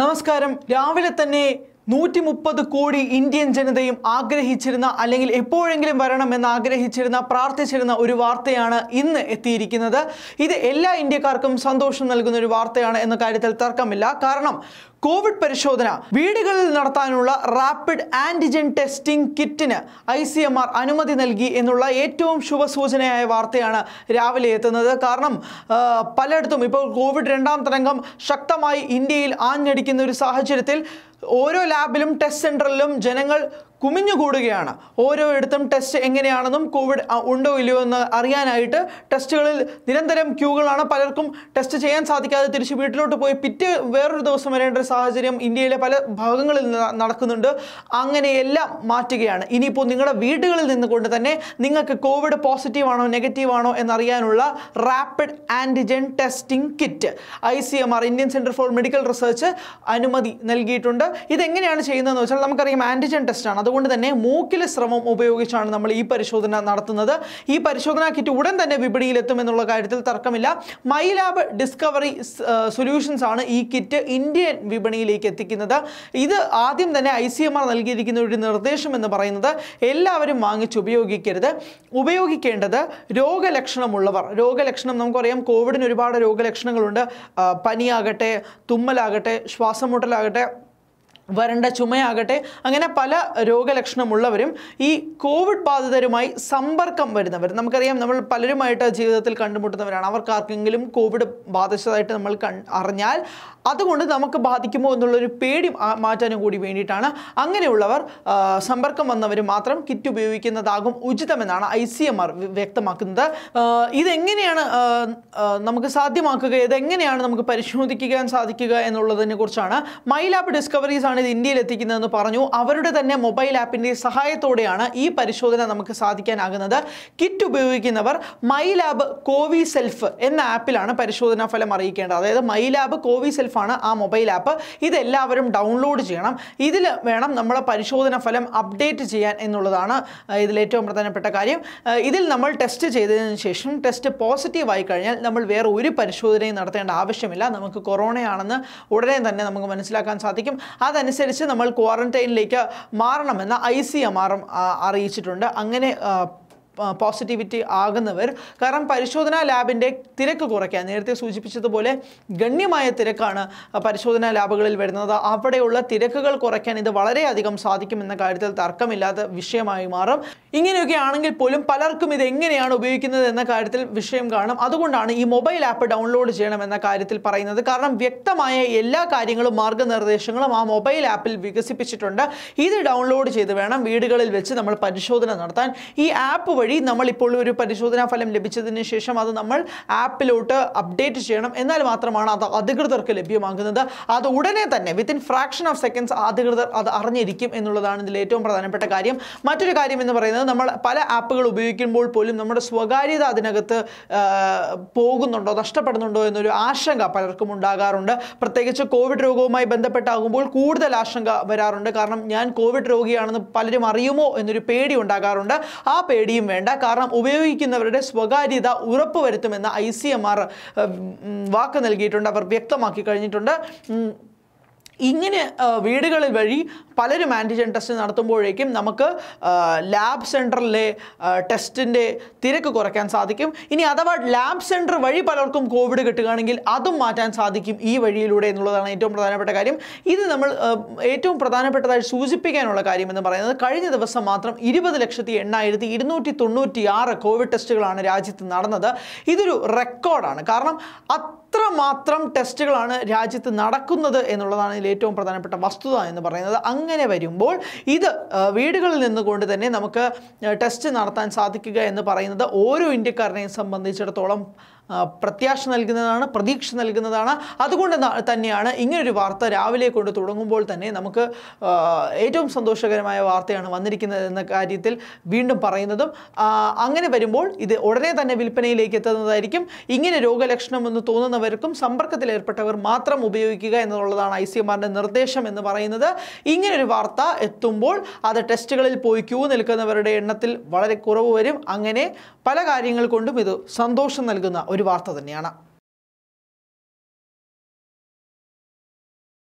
നമസ്കാരം രാവിലെ തന്നെ നൂറ്റി മുപ്പത് കോടി ഇന്ത്യൻ ജനതയും ആഗ്രഹിച്ചിരുന്ന അല്ലെങ്കിൽ എപ്പോഴെങ്കിലും വരണമെന്ന് ആഗ്രഹിച്ചിരുന്ന പ്രാർത്ഥിച്ചിരുന്ന ഒരു വാർത്തയാണ് ഇന്ന് എത്തിയിരിക്കുന്നത് ഇത് എല്ലാ ഇന്ത്യക്കാർക്കും സന്തോഷം നൽകുന്ന ഒരു വാർത്തയാണ് എന്ന കാര്യത്തിൽ തർക്കമില്ല കാരണം കോവിഡ് പരിശോധന വീടുകളിൽ നടത്താനുള്ള റാപ്പിഡ് ആന്റിജൻ ടെസ്റ്റിംഗ് കിറ്റിന് ഐ സി എം ആർ അനുമതി നൽകി എന്നുള്ള ഏറ്റവും ശുഭസൂചനയായ വാർത്തയാണ് രാവിലെ എത്തുന്നത് കാരണം പലയിടത്തും ഇപ്പോൾ കോവിഡ് രണ്ടാം തരംഗം ശക്തമായി ഇന്ത്യയിൽ ആഞ്ഞടിക്കുന്ന ഒരു സാഹചര്യത്തിൽ ഓരോ ലാബിലും ടെസ്റ്റ് സെൻറ്ററിലും ജനങ്ങൾ കൂടുകയാണ് ഓരോ ഇടത്തും ടെസ്റ്റ് എങ്ങനെയാണെന്നും കോവിഡ് ഉണ്ടോ ഇല്ലയോ എന്ന് അറിയാനായിട്ട് ടെസ്റ്റുകളിൽ നിരന്തരം ക്യൂകളാണ് പലർക്കും ടെസ്റ്റ് ചെയ്യാൻ സാധിക്കാതെ തിരിച്ച് വീട്ടിലോട്ട് പോയി പിറ്റേ വേറൊരു ദിവസം വരേണ്ട ഒരു സാഹചര്യം ഇന്ത്യയിലെ പല ഭാഗങ്ങളിൽ നടക്കുന്നുണ്ട് അങ്ങനെയെല്ലാം മാറ്റുകയാണ് ഇനിയിപ്പോൾ നിങ്ങളുടെ വീടുകളിൽ നിന്നുകൊണ്ട് തന്നെ നിങ്ങൾക്ക് കോവിഡ് പോസിറ്റീവ് ആണോ നെഗറ്റീവ് ആണോ എന്നറിയാനുള്ള rapid antigen testing kit I C M R Indian centre for medical research അനുമതി നൽകിയിട്ടുണ്ട് ഇതെങ്ങനെയാണ് ചെയ്യുന്നതെന്ന് വെച്ചാൽ നമുക്കറിയാം ആൻറ്റിജൻ ടെസ്റ്റാണ് അത് അതുകൊണ്ട് തന്നെ മൂക്കിലെ ശ്രമം ഉപയോഗിച്ചാണ് നമ്മൾ ഈ പരിശോധന നടത്തുന്നത് ഈ പരിശോധനാ കിറ്റ് ഉടൻ തന്നെ വിപണിയിലെത്തും എന്നുള്ള കാര്യത്തിൽ തർക്കമില്ല മൈ ലാബ് ഡിസ്കവറി സൊല്യൂഷൻസ് ആണ് ഈ കിറ്റ് ഇന്ത്യൻ വിപണിയിലേക്ക് എത്തിക്കുന്നത് ഇത് ആദ്യം തന്നെ ഐ സി എം ആർ നൽകിയിരിക്കുന്ന ഒരു നിർദ്ദേശം എന്ന് പറയുന്നത് എല്ലാവരും വാങ്ങിച്ച് ഉപയോഗിക്കരുത് ഉപയോഗിക്കേണ്ടത് രോഗലക്ഷണമുള്ളവർ രോഗലക്ഷണം നമുക്കറിയാം കോവിഡിന് ഒരുപാട് രോഗലക്ഷണങ്ങളുണ്ട് പനിയാകട്ടെ തുമ്മലാകട്ടെ ശ്വാസം മുട്ടലാകട്ടെ വരണ്ട ചുമയാകട്ടെ അങ്ങനെ പല രോഗലക്ഷണമുള്ളവരും ഈ കോവിഡ് ബാധിതരുമായി സമ്പർക്കം വരുന്നവർ നമുക്കറിയാം നമ്മൾ പലരുമായിട്ട് ജീവിതത്തിൽ കണ്ടുമുട്ടുന്നവരാണ് അവർക്ക് ആർക്കെങ്കിലും കോവിഡ് ബാധിച്ചതായിട്ട് നമ്മൾ അറിഞ്ഞാൽ അതുകൊണ്ട് നമുക്ക് ബാധിക്കുമോ എന്നുള്ളൊരു പേടി മാറ്റാനും കൂടി വേണ്ടിയിട്ടാണ് അങ്ങനെയുള്ളവർ സമ്പർക്കം വന്നവർ മാത്രം കിറ്റ് ഉപയോഗിക്കുന്നതാകും ഉചിതമെന്നാണ് ഐ സി എം ആർ വ്യക്തമാക്കുന്നത് ഇതെങ്ങനെയാണ് നമുക്ക് സാധ്യമാക്കുക ഇതെങ്ങനെയാണ് നമുക്ക് പരിശോധിക്കാൻ സാധിക്കുക എന്നുള്ളതിനെ കുറിച്ചാണ് മൈലാബ് ഡിസ്കവറീസ് ആണ് ഇത് ഇന്ത്യയിൽ എത്തിക്കുന്നതെന്ന് പറഞ്ഞു അവരുടെ തന്നെ മൊബൈൽ ആപ്പിൻ്റെ സഹായത്തോടെയാണ് ഈ പരിശോധന നമുക്ക് സാധിക്കാനാകുന്നത് കിറ്റ് ഉപയോഗിക്കുന്നവർ മൈ ലാബ് കോവി സെൽഫ് എന്ന ആപ്പിലാണ് പരിശോധനാ ഫലം അറിയിക്കേണ്ടത് അതായത് മൈ ലാബ് കോവി സെൽഫാണ് ആ മൊബൈൽ ആപ്പ് ഇതെല്ലാവരും ഡൗൺലോഡ് ചെയ്യണം ഇതിൽ വേണം നമ്മളെ പരിശോധനാ ഫലം അപ്ഡേറ്റ് ചെയ്യാൻ എന്നുള്ളതാണ് ഇതിൽ ഏറ്റവും പ്രധാനപ്പെട്ട കാര്യം ഇതിൽ നമ്മൾ ടെസ്റ്റ് ചെയ്തതിന് ശേഷം ടെസ്റ്റ് പോസിറ്റീവ് ആയി കഴിഞ്ഞാൽ നമ്മൾ വേറെ ഒരു പരിശോധനയും നടത്തേണ്ട ആവശ്യമില്ല നമുക്ക് കൊറോണയാണെന്ന് ഉടനെ തന്നെ നമുക്ക് മനസ്സിലാക്കാൻ സാധിക്കും അതനുസരിച്ച് അതനുസരിച്ച് നമ്മൾ ക്വാറന്റൈനിലേക്ക് മാറണമെന്ന് ഐ സി എം ആർ അറിയിച്ചിട്ടുണ്ട് അങ്ങനെ പോസിറ്റിവിറ്റി ആകുന്നവർ കാരണം പരിശോധനാ ലാബിൻ്റെ തിരക്ക് കുറയ്ക്കാൻ നേരത്തെ സൂചിപ്പിച്ചതുപോലെ ഗണ്യമായ തിരക്കാണ് പരിശോധനാ ലാബുകളിൽ വരുന്നത് അവിടെയുള്ള തിരക്കുകൾ കുറയ്ക്കാൻ ഇത് വളരെയധികം സാധിക്കുമെന്ന കാര്യത്തിൽ തർക്കമില്ലാത്ത വിഷയമായി മാറും ഇങ്ങനെയൊക്കെ ആണെങ്കിൽ പോലും പലർക്കും ഇത് എങ്ങനെയാണ് ഉപയോഗിക്കുന്നത് എന്ന കാര്യത്തിൽ വിഷയം കാണും അതുകൊണ്ടാണ് ഈ മൊബൈൽ ആപ്പ് ഡൗൺലോഡ് ചെയ്യണം എന്ന കാര്യത്തിൽ പറയുന്നത് കാരണം വ്യക്തമായ എല്ലാ കാര്യങ്ങളും മാർഗനിർദ്ദേശങ്ങളും ആ മൊബൈൽ ആപ്പിൽ വികസിപ്പിച്ചിട്ടുണ്ട് ഇത് ഡൗൺലോഡ് ചെയ്ത് വേണം വീടുകളിൽ വെച്ച് നമ്മൾ പരിശോധന നടത്താൻ ഈ ആപ്പ് വഴി വഴി നമ്മളിപ്പോൾ ഒരു പരിശോധനാ ഫലം ലഭിച്ചതിന് ശേഷം അത് നമ്മൾ ആപ്പിലോട്ട് അപ്ഡേറ്റ് ചെയ്യണം എന്നാൽ മാത്രമാണ് അത് അധികൃതർക്ക് ലഭ്യമാകുന്നത് അത് ഉടനെ തന്നെ വിത്തിൻ ഫ്രാക്ഷൻ ഓഫ് സെക്കൻഡ്സ് അധികൃതർ അത് അറിഞ്ഞിരിക്കും എന്നുള്ളതാണ് ഇതിൽ ഏറ്റവും പ്രധാനപ്പെട്ട കാര്യം മറ്റൊരു കാര്യം എന്ന് പറയുന്നത് നമ്മൾ പല ആപ്പുകൾ ഉപയോഗിക്കുമ്പോൾ പോലും നമ്മുടെ സ്വകാര്യത അതിനകത്ത് പോകുന്നുണ്ടോ നഷ്ടപ്പെടുന്നുണ്ടോ എന്നൊരു ആശങ്ക പലർക്കും ഉണ്ടാകാറുണ്ട് പ്രത്യേകിച്ച് കോവിഡ് രോഗവുമായി ബന്ധപ്പെട്ടാകുമ്പോൾ കൂടുതൽ ആശങ്ക വരാറുണ്ട് കാരണം ഞാൻ കോവിഡ് രോഗിയാണെന്ന് പലരും അറിയുമോ എന്നൊരു പേടി ഉണ്ടാകാറുണ്ട് ആ പേടിയും വേണ്ട കാരണം ഉപയോഗിക്കുന്നവരുടെ സ്വകാര്യത ഉറപ്പുവരുത്തുമെന്ന് ഐ സി എം ആർ വാക്ക് നൽകിയിട്ടുണ്ട് അവർ വ്യക്തമാക്കി കഴിഞ്ഞിട്ടുണ്ട് ഇങ്ങനെ വീടുകളിൽ വഴി പലരും ആൻറ്റിജൻ ടെസ്റ്റ് നടത്തുമ്പോഴേക്കും നമുക്ക് ലാബ് സെൻറ്ററിലെ ടെസ്റ്റിൻ്റെ തിരക്ക് കുറയ്ക്കാൻ സാധിക്കും ഇനി അഥവാ ലാബ് സെൻറ്റർ വഴി പലർക്കും കോവിഡ് കിട്ടുകയാണെങ്കിൽ അതും മാറ്റാൻ സാധിക്കും ഈ വഴിയിലൂടെ എന്നുള്ളതാണ് ഏറ്റവും പ്രധാനപ്പെട്ട കാര്യം ഇത് നമ്മൾ ഏറ്റവും പ്രധാനപ്പെട്ടതായി സൂചിപ്പിക്കാനുള്ള കാര്യമെന്ന് പറയുന്നത് കഴിഞ്ഞ ദിവസം മാത്രം ഇരുപത് ലക്ഷത്തി എണ്ണായിരത്തി ഇരുന്നൂറ്റി തൊണ്ണൂറ്റി ആറ് കോവിഡ് ടെസ്റ്റുകളാണ് രാജ്യത്ത് നടന്നത് ഇതൊരു റെക്കോർഡാണ് കാരണം അത്രമാത്രം ടെസ്റ്റുകളാണ് രാജ്യത്ത് നടക്കുന്നത് എന്നുള്ളതാണ് ഇതിൽ ഏറ്റവും പ്രധാനപ്പെട്ട വസ്തുത എന്ന് പറയുന്നത് അങ്ങനെ വരുമ്പോൾ ഇത് വീടുകളിൽ നിന്നുകൊണ്ട് തന്നെ നമുക്ക് ടെസ്റ്റ് നടത്താൻ സാധിക്കുക എന്ന് പറയുന്നത് ഓരോ ഇന്ത്യക്കാരനെയും സംബന്ധിച്ചിടത്തോളം പ്രത്യാശ നൽകുന്നതാണ് പ്രതീക്ഷ നൽകുന്നതാണ് അതുകൊണ്ട് തന്നെയാണ് ഇങ്ങനൊരു വാർത്ത രാവിലെ കൊണ്ട് തുടങ്ങുമ്പോൾ തന്നെ നമുക്ക് ഏറ്റവും സന്തോഷകരമായ വാർത്തയാണ് വന്നിരിക്കുന്നത് എന്ന കാര്യത്തിൽ വീണ്ടും പറയുന്നതും അങ്ങനെ വരുമ്പോൾ ഇത് ഉടനെ തന്നെ വിൽപ്പനയിലേക്ക് എത്തുന്നതായിരിക്കും ഇങ്ങനെ രോഗലക്ഷണമെന്ന് തോന്നുന്നവർക്കും സമ്പർക്കത്തിലേർപ്പെട്ടവർ മാത്രം ഉപയോഗിക്കുക എന്നുള്ളതാണ് ഐ സി എം ആർ സർക്കാരിൻ്റെ നിർദ്ദേശം എന്ന് പറയുന്നത് ഇങ്ങനൊരു വാർത്ത എത്തുമ്പോൾ അത് ടെസ്റ്റുകളിൽ പോയി ക്യൂ നിൽക്കുന്നവരുടെ എണ്ണത്തിൽ വളരെ കുറവ് വരും അങ്ങനെ പല കാര്യങ്ങൾ കൊണ്ടും ഇത് സന്തോഷം നൽകുന്ന ഒരു വാർത്ത തന്നെയാണ്